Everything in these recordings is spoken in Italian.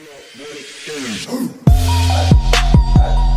not what it do.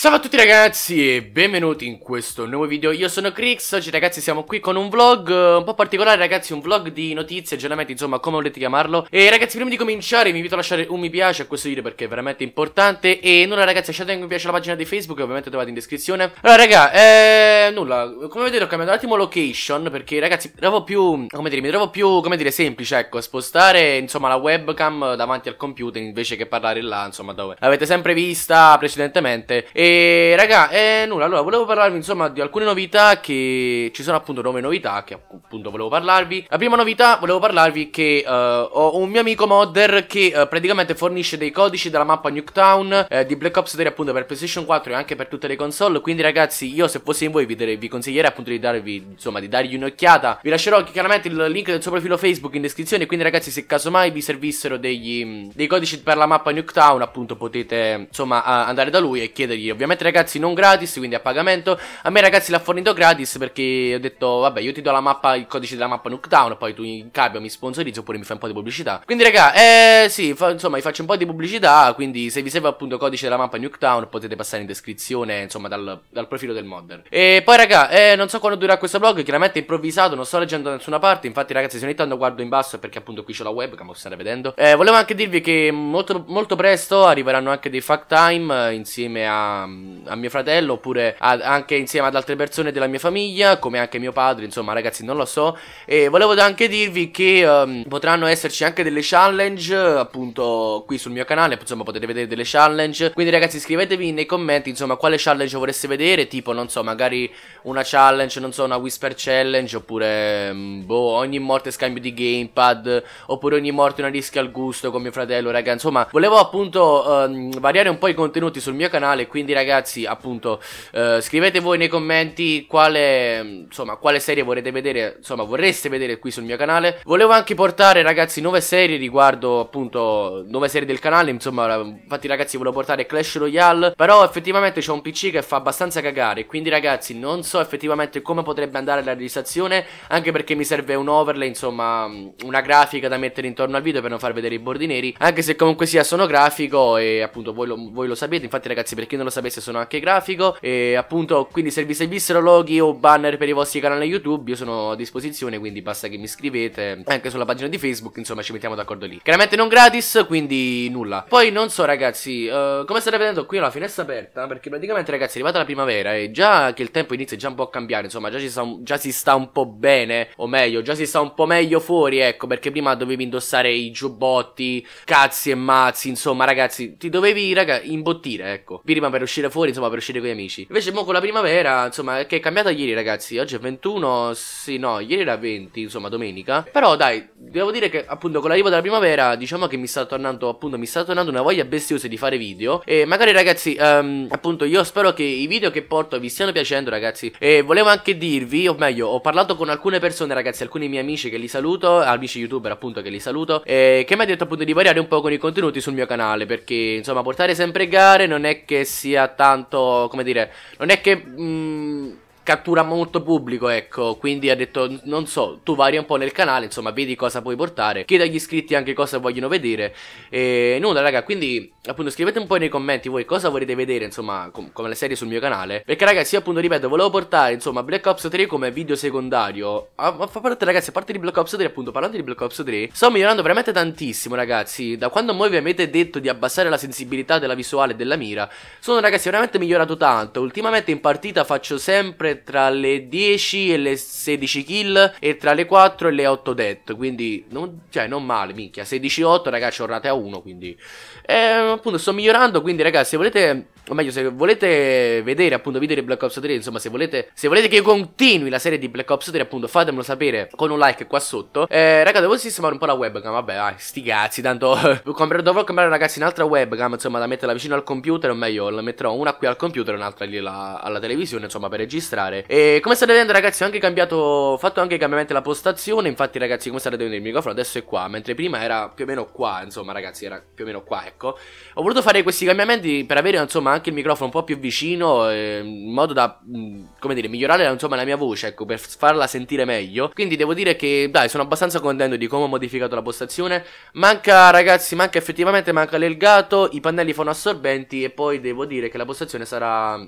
Salve a tutti ragazzi e benvenuti in questo nuovo video, io sono Crix, oggi ragazzi siamo qui con un vlog eh, un po' particolare ragazzi, un vlog di notizie, aggiornamenti, insomma come volete chiamarlo E ragazzi prima di cominciare vi invito a lasciare un mi piace a questo video perché è veramente importante E nulla ragazzi lasciate un mi piace alla pagina di Facebook che ovviamente trovate in descrizione Allora raga, eh, nulla, come vedete ho cambiato un attimo location perché ragazzi trovo più, come dire, mi trovo più, come dire, semplice ecco Spostare insomma la webcam davanti al computer invece che parlare là insomma dove l'avete sempre vista precedentemente e e raga, eh, nulla, allora volevo parlarvi insomma di alcune novità che ci sono appunto nuove novità che appunto volevo parlarvi. La prima novità volevo parlarvi che uh, ho un mio amico modder che uh, praticamente fornisce dei codici della mappa Nuketown uh, di Black Ops 3 appunto per PlayStation 4 e anche per tutte le console, quindi ragazzi io se fossi in voi vi, dare, vi consiglierei appunto di darvi insomma di dargli un'occhiata. Vi lascerò chiaramente il link del suo profilo Facebook in descrizione, quindi ragazzi se casomai vi servissero degli, dei codici per la mappa Nuketown appunto potete insomma andare da lui e chiedergli Ovviamente ragazzi non gratis, quindi a pagamento. A me ragazzi l'ha fornito gratis perché ho detto vabbè io ti do la mappa, il codice della mappa Nooktown poi tu in cambio mi sponsorizzi oppure mi fai un po' di pubblicità. Quindi raga, eh sì, fa, insomma vi faccio un po' di pubblicità, quindi se vi serve appunto il codice della mappa Nooktown potete passare in descrizione, insomma dal, dal profilo del modder. E poi raga, eh, non so quando durerà questo vlog, chiaramente improvvisato, non sto leggendo da nessuna parte, infatti ragazzi se ogni tanto guardo in basso è perché appunto qui c'è la webcam, lo state vedendo. Eh, volevo anche dirvi che molto, molto presto arriveranno anche dei fact time eh, insieme a Ehm, a mio fratello oppure ad, anche insieme ad altre persone della mia famiglia, come anche mio padre, insomma ragazzi non lo so. E volevo anche dirvi che um, potranno esserci anche delle challenge appunto qui sul mio canale, insomma potete vedere delle challenge. Quindi ragazzi scrivetevi nei commenti insomma quale challenge vorreste vedere, tipo non so magari una challenge, non so una whisper challenge oppure ehm, boh ogni morte scambio di gamepad oppure ogni morte una rischia al gusto con mio fratello, ragazzi Insomma volevo appunto um, variare un po' i contenuti sul mio canale, quindi ragazzi, appunto, eh, scrivete voi nei commenti quale, insomma, quale serie vorrete vedere, insomma, vorreste vedere qui sul mio canale. Volevo anche portare, ragazzi, nuove serie riguardo, appunto, nuove serie del canale, insomma, infatti, ragazzi, volevo portare Clash Royale, però effettivamente c'è un PC che fa abbastanza cagare, quindi, ragazzi, non so effettivamente come potrebbe andare la realizzazione, anche perché mi serve un overlay, insomma, una grafica da mettere intorno al video per non far vedere i bordi neri, anche se comunque sia sono grafico e, appunto, voi lo, voi lo sapete, infatti, ragazzi, per chi non lo sapete, queste sono anche grafico e appunto quindi se vi servissero loghi o banner per i vostri canali YouTube io sono a disposizione quindi basta che mi scrivete anche sulla pagina di Facebook insomma ci mettiamo d'accordo lì. Chiaramente non gratis quindi nulla. Poi non so ragazzi uh, come state vedendo qui ho la finestra aperta perché praticamente ragazzi è arrivata la primavera e già che il tempo inizia già un po' a cambiare insomma già, un, già si sta un po' bene o meglio già si sta un po' meglio fuori ecco perché prima dovevi indossare i giubbotti cazzi e mazzi insomma ragazzi ti dovevi raga imbottire ecco prima per uscire uscire fuori, insomma, per uscire con gli amici. Invece, mo con la primavera, insomma, che è cambiata ieri, ragazzi. Oggi è 21, sì, no, ieri era 20, insomma, domenica. Però, dai, devo dire che, appunto, con l'arrivo della primavera, diciamo che mi sta tornando, appunto, mi sta tornando una voglia bestiosa di fare video. E magari, ragazzi, um, appunto, io spero che i video che porto vi stiano piacendo, ragazzi. E volevo anche dirvi, o meglio, ho parlato con alcune persone, ragazzi, alcuni miei amici che li saluto, amici youtuber, appunto, che li saluto, e che mi ha detto, appunto, di variare un po' con i contenuti sul mio canale, perché, insomma, portare sempre gare non è che sia tanto, come dire, non è che mh, mm, cattura molto pubblico, ecco, quindi ha detto non so, tu vari un po' nel canale, insomma, vedi cosa puoi portare, chiedi agli iscritti anche cosa vogliono vedere e nulla, raga, quindi appunto scrivete un po' nei commenti voi cosa volete vedere, insomma, com- come la serie sul mio canale, perché ragazzi, io appunto ripeto, volevo portare, insomma, Black Ops 3 come video secondario. A, a, parte ragazzi, a parte di Black Ops 3, appunto, parlando di Black Ops 3, sto migliorando veramente tantissimo, ragazzi. Da quando voi vi avete detto di abbassare la sensibilità della visuale e della mira, sono ragazzi veramente migliorato tanto. Ultimamente in partita faccio sempre tra le 10 e le 16 kill e tra le 4 e le 8 death, quindi non, cioè, non male, minchia, 16-8 ragazzi ho rate a 1, quindi eh, appunto sto migliorando, quindi ragazzi se volete o meglio, se volete vedere appunto video di Black Ops 3, insomma, se volete, se volete che io continui la serie di Black Ops 3, appunto, fatemelo sapere con un like qua sotto. Eh, raga, devo sistemare un po' la webcam, vabbè, ah, sti cazzi, tanto comprerò, dovrò comprare ragazzi un'altra webcam, insomma, da metterla vicino al computer, o meglio, la metterò una qui al computer e un'altra lì la, alla televisione, insomma, per registrare. E come state vedendo, ragazzi, ho anche cambiato, ho fatto anche cambiamenti la postazione, infatti, ragazzi, come state vedendo il microfono adesso è qua, mentre prima era più o meno qua, insomma, ragazzi, era più o meno qua, ecco. Ho voluto fare questi cambiamenti per avere, insomma, anche il microfono un po' più vicino eh, in modo da, mm, come dire, migliorare insomma la mia voce, ecco, per farla sentire meglio. Quindi devo dire che, dai, sono abbastanza contento di come ho modificato la postazione. Manca, ragazzi, manca effettivamente, manca l'elgato, i pannelli fonoassorbenti e poi devo dire che la postazione sarà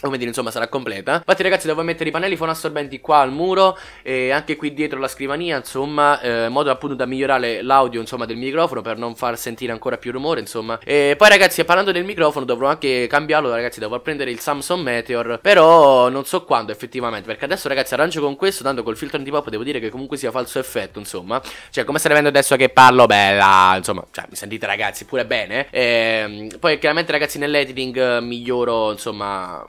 come dire, insomma, sarà completa. Infatti, ragazzi, devo mettere i pannelli fonoassorbenti qua al muro e anche qui dietro la scrivania, insomma, eh, in modo appunto da migliorare l'audio, insomma, del microfono per non far sentire ancora più rumore, insomma. E poi, ragazzi, parlando del microfono, dovrò anche cambiarlo, ragazzi, devo prendere il Samsung Meteor, però non so quando effettivamente, perché adesso, ragazzi, arrangio con questo, tanto col filtro antipop devo dire che comunque sia falso effetto, insomma. Cioè, come state vedendo adesso che parlo, bella, insomma, cioè, mi sentite, ragazzi, pure bene. E, ehm, poi, chiaramente, ragazzi, nell'editing eh, miglioro, insomma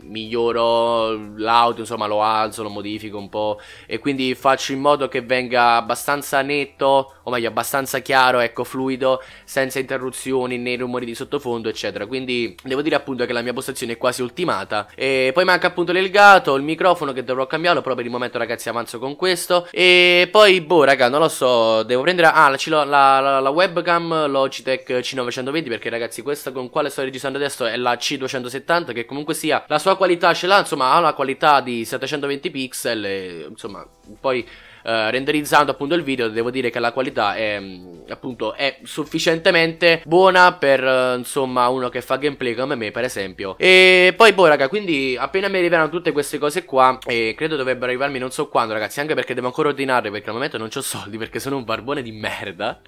miglioro l'audio, insomma lo alzo, lo modifico un po' e quindi faccio in modo che venga abbastanza netto, o meglio abbastanza chiaro, ecco, fluido, senza interruzioni né rumori di sottofondo, eccetera. Quindi devo dire appunto che la mia postazione è quasi ultimata e poi manca appunto l'elgato, il microfono che dovrò cambiarlo, però per il momento ragazzi avanzo con questo e poi boh, raga, non lo so, devo prendere ah, la, la, la, la webcam Logitech C920 perché ragazzi, questa con quale sto registrando adesso è la C270 che comunque sia la sua sua qualità ce l'ha, insomma, ha una qualità di 720 pixel, e, insomma, poi Uh, renderizzando appunto il video devo dire che la qualità è mm, appunto è sufficientemente buona per eh, insomma uno che fa gameplay come me per esempio e poi boh raga quindi appena mi arriveranno tutte queste cose qua e credo dovrebbero arrivarmi non so quando ragazzi anche perché devo ancora ordinarle perché al momento non ho soldi perché sono un barbone di merda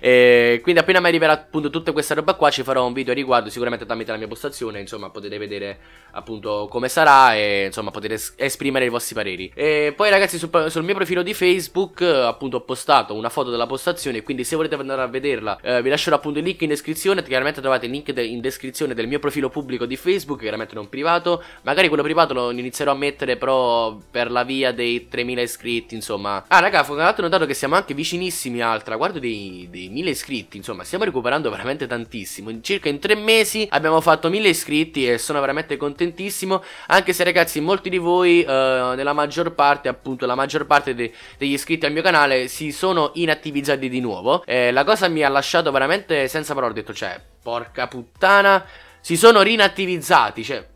e quindi appena mi arriverà appunto tutta questa roba qua ci farò un video a riguardo sicuramente tramite la mia postazione insomma potete vedere appunto appunto come sarà e insomma potete esprimere i vostri pareri. E poi ragazzi sul, sul, mio profilo di Facebook appunto ho postato una foto della postazione quindi se volete andare a vederla eh, vi lascerò appunto il link in descrizione, chiaramente trovate il link de- in descrizione del mio profilo pubblico di Facebook, chiaramente non privato, magari quello privato lo inizierò a mettere però per la via dei 3000 iscritti insomma. Ah raga, tra l'altro ho notato che siamo anche vicinissimi al traguardo dei, dei 1000 iscritti, insomma stiamo recuperando veramente tantissimo, in circa in 3 mesi abbiamo fatto 1000 iscritti e sono veramente contentissimo tantissimo, anche se ragazzi molti di voi, eh, nella maggior parte, appunto la maggior parte de degli iscritti al mio canale si sono inattivizzati di nuovo. Eh, la cosa mi ha lasciato veramente senza parole, ho detto cioè, porca puttana, si sono rinattivizzati, cioè...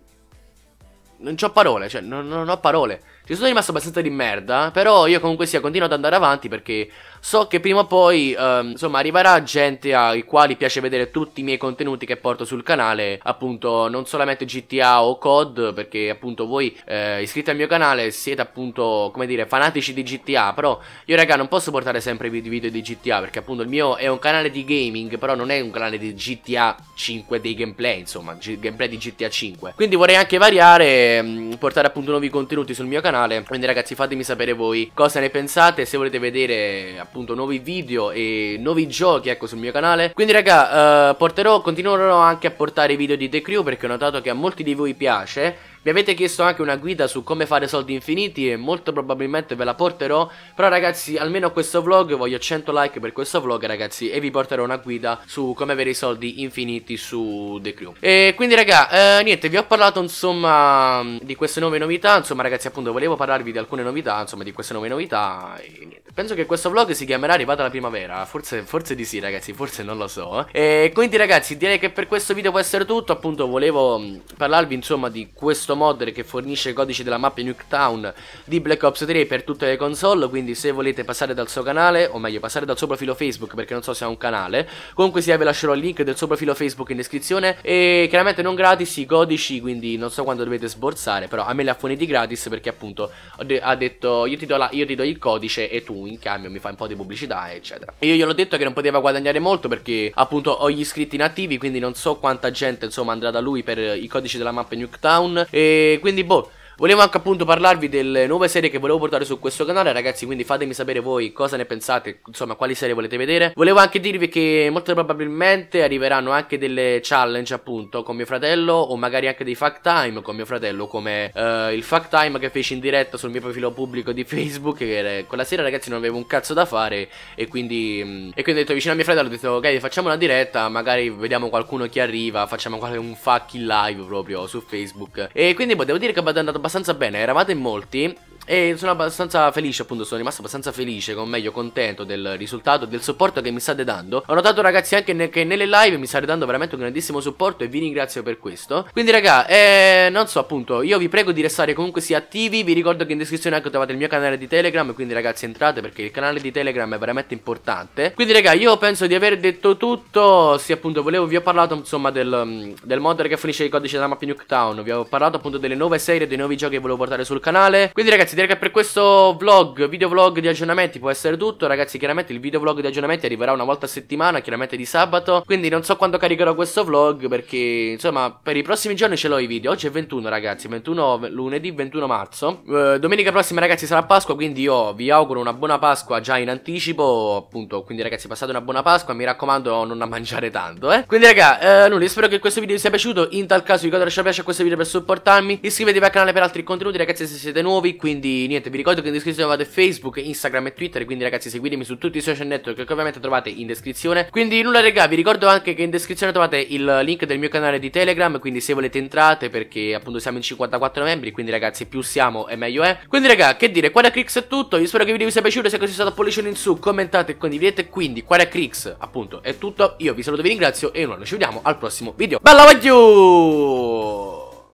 Non ho parole, cioè non, non ho parole. Ci sono rimasto abbastanza di merda, però io comunque sia continuo ad andare avanti perché so che prima o poi, ehm, insomma, arriverà gente ai quali piace vedere tutti i miei contenuti che porto sul canale, appunto, non solamente GTA o COD, perché appunto voi eh, iscritti al mio canale siete appunto, come dire, fanatici di GTA, però io raga non posso portare sempre video di GTA perché appunto il mio è un canale di gaming, però non è un canale di GTA 5 dei gameplay, insomma, gameplay di GTA 5. Quindi vorrei anche variare, mm, portare appunto nuovi contenuti sul mio canale canale Quindi ragazzi fatemi sapere voi cosa ne pensate Se volete vedere appunto nuovi video e nuovi giochi ecco sul mio canale Quindi raga eh, porterò, continuerò anche a portare video di The Crew Perché ho notato che a molti di voi piace mi avete chiesto anche una guida su come fare soldi infiniti e molto probabilmente ve la porterò. Però ragazzi, almeno questo vlog voglio 100 like per questo vlog ragazzi e vi porterò una guida su come avere i soldi infiniti su The Crew. E quindi raga, eh, niente, vi ho parlato insomma di queste nuove novità, insomma ragazzi appunto volevo parlarvi di alcune novità, insomma di queste nuove novità e niente. Penso che questo vlog si chiamerà Arrivata la primavera, forse, forse, di sì ragazzi, forse non lo so E quindi ragazzi direi che per questo video può essere tutto, appunto volevo mm, parlarvi insomma di questo mod che fornisce i codici della mappa Nuketown di Black Ops 3 per tutte le console Quindi se volete passare dal suo canale, o meglio passare dal suo profilo Facebook perché non so se ha un canale Comunque sia vi lascerò il link del suo profilo Facebook in descrizione E chiaramente non gratis i codici, quindi non so quando dovete sborsare Però a me li ha forniti gratis perché appunto ha detto io ti do, la, io ti do il codice e tu in cambio mi fa un po' di pubblicità, eccetera. E io gli ho detto che non poteva guadagnare molto perché appunto ho gli iscritti inattivi, quindi non so quanta gente insomma andrà da lui per i codici della mappa Nuketown. E quindi boh Volevo anche appunto parlarvi delle nuove serie che volevo portare su questo canale, ragazzi, quindi fatemi sapere voi cosa ne pensate, insomma, quali serie volete vedere. Volevo anche dirvi che molto probabilmente arriveranno anche delle challenge, appunto, con mio fratello o magari anche dei fact time con mio fratello, come uh, il fact time che feci in diretta sul mio profilo pubblico di Facebook, che era... quella sera, ragazzi, non avevo un cazzo da fare e quindi mh, mm, e quindi ho detto vicino a mio fratello ho detto ok, facciamo una diretta, magari vediamo qualcuno che arriva, facciamo un fucking live proprio su Facebook. E quindi boh, devo dire che è andato abbastanza abbastanza bene, eravate in molti e sono abbastanza felice, appunto, sono rimasto abbastanza felice, con meglio contento del risultato, del supporto che mi state dando. Ho notato, ragazzi, anche ne che nelle live mi state dando veramente un grandissimo supporto e vi ringrazio per questo. Quindi, raga, eh, non so, appunto, io vi prego di restare comunque sia attivi. Vi ricordo che in descrizione anche trovate il mio canale di Telegram, quindi, ragazzi, entrate perché il canale di Telegram è veramente importante. Quindi, raga, io penso di aver detto tutto. Sì, appunto, volevo, vi ho parlato, insomma, del, del mod che finisce il codice della mappa Nuketown. Vi ho parlato, appunto, delle nuove serie, dei nuovi giochi che volevo portare sul canale. Quindi, ragazzi, ragazzi direi che per questo vlog, video vlog di aggiornamenti può essere tutto Ragazzi chiaramente il video vlog di aggiornamenti arriverà una volta a settimana, chiaramente di sabato Quindi non so quando caricherò questo vlog perché insomma per i prossimi giorni ce l'ho i video Oggi è 21 ragazzi, 21 lunedì 21 marzo eh, Domenica prossima ragazzi sarà Pasqua quindi io vi auguro una buona Pasqua già in anticipo appunto Quindi ragazzi passate una buona Pasqua, mi raccomando non a mangiare tanto eh Quindi ragazzi eh, nulla, spero che questo video vi sia piaciuto In tal caso vi ricordo lasciare piace a questo video per supportarmi Iscrivetevi al canale per altri contenuti ragazzi se siete nuovi quindi quindi niente, vi ricordo che in descrizione trovate Facebook, Instagram e Twitter. Quindi ragazzi seguitemi su tutti i social network che ovviamente trovate in descrizione. Quindi nulla regà, vi ricordo anche che in descrizione trovate il link del mio canale di Telegram. Quindi se volete entrate perché appunto siamo in 54 membri. Quindi ragazzi più siamo e meglio è. Quindi ragà, che dire, qua da Crix è tutto. Io spero che il video vi sia piaciuto. Se così è stato pollice in su, commentate e condividete. Quindi qua da Crix appunto è tutto. Io vi saluto, vi ringrazio e noi ci vediamo al prossimo video. Bella voglio!